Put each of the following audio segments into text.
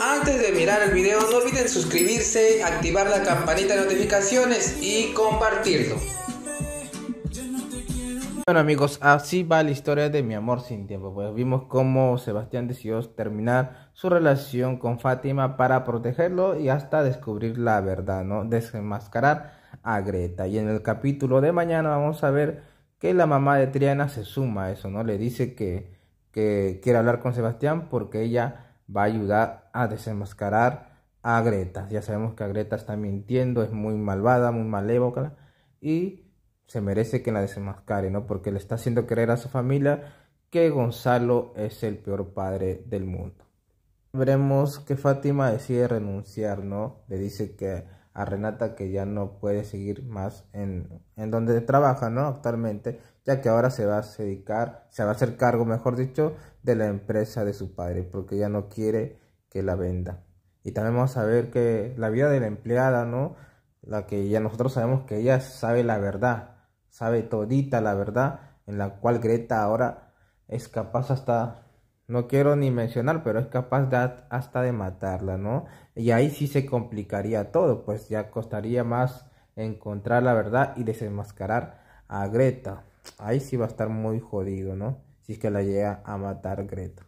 Antes de mirar el video no olviden suscribirse, activar la campanita de notificaciones y compartirlo. Bueno amigos, así va la historia de mi amor sin tiempo, pues vimos cómo Sebastián decidió terminar su relación con Fátima para protegerlo y hasta descubrir la verdad, ¿no? Desenmascarar a Greta. Y en el capítulo de mañana vamos a ver que la mamá de Triana se suma a eso, ¿no? Le dice que, que quiere hablar con Sebastián porque ella va a ayudar a desenmascarar a Greta. Ya sabemos que a Greta está mintiendo, es muy malvada, muy malévoca. y se merece que la desenmascare, ¿no? Porque le está haciendo creer a su familia que Gonzalo es el peor padre del mundo. Veremos que Fátima decide renunciar, ¿no? Le dice que a Renata que ya no puede seguir más en, en donde trabaja, ¿no? Actualmente, ya que ahora se va a dedicar, se va a hacer cargo, mejor dicho, de la empresa de su padre, porque ya no quiere que la venda. Y también vamos a ver que la vida de la empleada, ¿no? La que ya nosotros sabemos que ella sabe la verdad, sabe todita la verdad, en la cual Greta ahora es capaz hasta no quiero ni mencionar, pero es capaz de hasta de matarla, ¿no? Y ahí sí se complicaría todo, pues ya costaría más encontrar la verdad y desenmascarar a Greta. Ahí sí va a estar muy jodido, ¿no? Si es que la llega a matar Greta.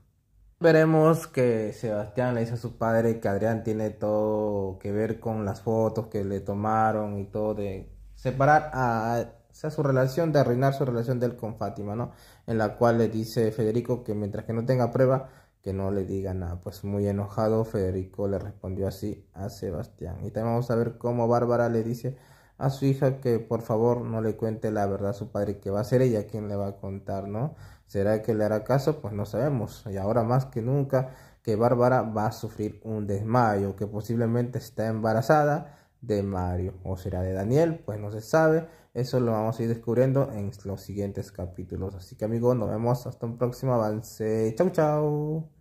Veremos que Sebastián le dice a su padre que Adrián tiene todo que ver con las fotos que le tomaron y todo de separar a o sea, su relación, de arruinar su relación de con Fátima, ¿no? En la cual le dice Federico que mientras que no tenga prueba, que no le diga nada. Pues muy enojado, Federico le respondió así a Sebastián. Y también vamos a ver cómo Bárbara le dice a su hija que por favor no le cuente la verdad a su padre, que va a ser ella quien le va a contar, ¿no? ¿Será que le hará caso? Pues no sabemos. Y ahora más que nunca que Bárbara va a sufrir un desmayo, que posiblemente está embarazada de Mario o será de Daniel, pues no se sabe. Eso lo vamos a ir descubriendo en los siguientes capítulos. Así que amigos, nos vemos hasta un próximo avance. Chau, chau.